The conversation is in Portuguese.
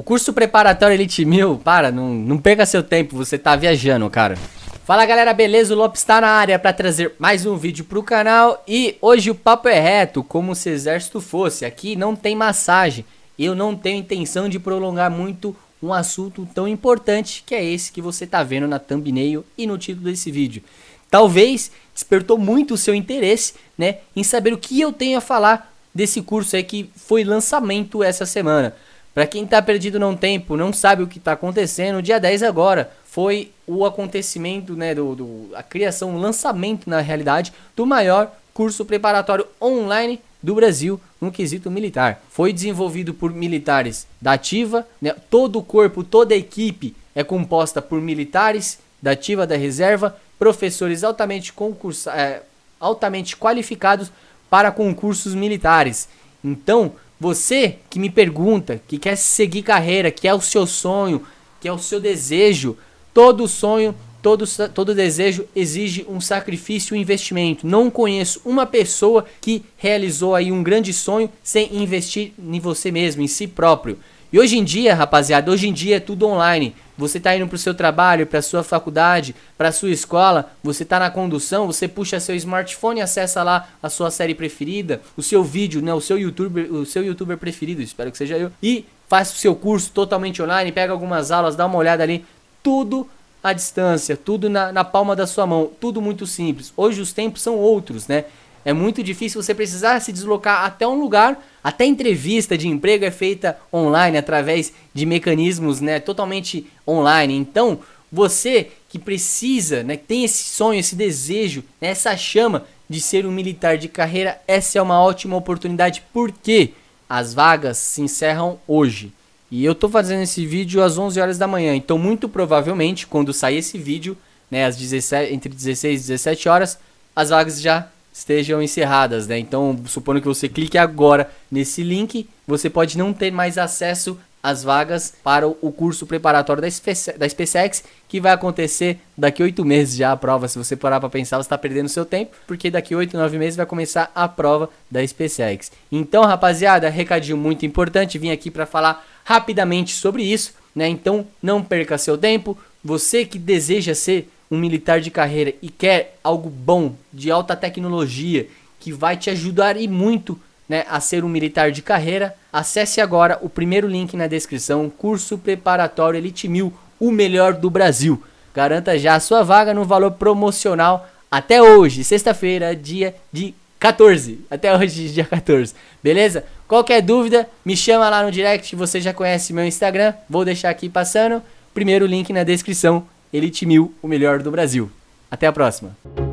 O curso preparatório Elite 1000, para, não, não perca seu tempo, você tá viajando, cara. Fala galera, beleza? O Lopes tá na área para trazer mais um vídeo pro canal e hoje o papo é reto, como se exército fosse. Aqui não tem massagem, eu não tenho intenção de prolongar muito um assunto tão importante que é esse que você tá vendo na thumbnail e no título desse vídeo. Talvez despertou muito o seu interesse, né, em saber o que eu tenho a falar desse curso aí que foi lançamento essa semana. Para quem está perdido não tempo, não sabe o que está acontecendo, dia 10 agora foi o acontecimento, né, do, do, a criação, o lançamento na realidade do maior curso preparatório online do Brasil no quesito militar. Foi desenvolvido por militares da ativa, né, todo o corpo, toda a equipe é composta por militares da ativa da reserva, professores altamente concursa, é, altamente qualificados para concursos militares. Então, você que me pergunta, que quer seguir carreira, que é o seu sonho, que é o seu desejo, todo sonho, todo, todo desejo exige um sacrifício e um investimento. Não conheço uma pessoa que realizou aí um grande sonho sem investir em você mesmo, em si próprio. E hoje em dia, rapaziada, hoje em dia é tudo online. Você está indo para o seu trabalho, para a sua faculdade, para a sua escola, você está na condução, você puxa seu smartphone, acessa lá a sua série preferida, o seu vídeo, né, o seu youtuber, o seu youtuber preferido, espero que seja eu, e faz o seu curso totalmente online, pega algumas aulas, dá uma olhada ali, tudo à distância, tudo na, na palma da sua mão, tudo muito simples. Hoje os tempos são outros, né? É muito difícil você precisar se deslocar até um lugar, até entrevista de emprego é feita online através de mecanismos, né, totalmente online. Então, você que precisa, né, que tem esse sonho, esse desejo, né, essa chama de ser um militar de carreira, essa é uma ótima oportunidade porque as vagas se encerram hoje. E eu estou fazendo esse vídeo às 11 horas da manhã, então muito provavelmente quando sair esse vídeo, né, às 17, entre 16 e 17 horas, as vagas já estejam encerradas, né? Então, supondo que você clique agora nesse link, você pode não ter mais acesso às vagas para o curso preparatório da, SpaceX, que vai acontecer daqui oito meses já a prova. Se você parar para pensar, você está perdendo seu tempo, porque daqui oito, nove meses vai começar a prova da SpaceX. Então, rapaziada, recadinho muito importante, vim aqui para falar rapidamente sobre isso, né? Então, não perca seu tempo. Você que deseja ser um militar de carreira e quer algo bom, de alta tecnologia, que vai te ajudar e muito né, a ser um militar de carreira, acesse agora o primeiro link na descrição, curso preparatório Elite 1000, o melhor do Brasil. Garanta já a sua vaga no valor promocional até hoje, sexta-feira, dia de 14. Até hoje, dia 14. Beleza? Qualquer dúvida, me chama lá no direct. Você já conhece meu Instagram. Vou deixar aqui passando. Primeiro link na descrição. Elite Mil, o melhor do Brasil. Até a próxima!